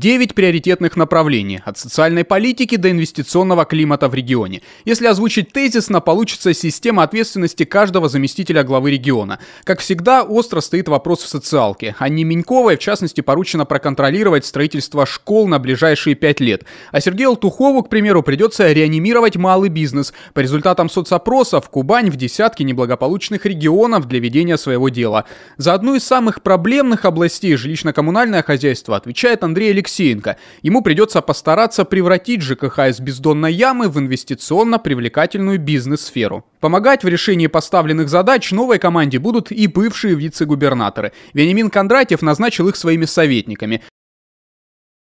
9 приоритетных направлений, от социальной политики до инвестиционного климата в регионе. Если озвучить тезисно, получится система ответственности каждого заместителя главы региона. Как всегда, остро стоит вопрос в социалке. Анне Миньковой, в частности, поручено проконтролировать строительство школ на ближайшие 5 лет. А Сергею Алтухову, к примеру, придется реанимировать малый бизнес. По результатам соцопросов, Кубань в десятке неблагополучных регионов для ведения своего дела. За одну из самых проблемных областей жилищно-коммунальное хозяйство отвечает Андрей Алексеевич Алексеенко. Ему придется постараться превратить ЖКХ из бездонной ямы в инвестиционно привлекательную бизнес-сферу. Помогать в решении поставленных задач новой команде будут и бывшие вице-губернаторы. Вениамин Кондратьев назначил их своими советниками.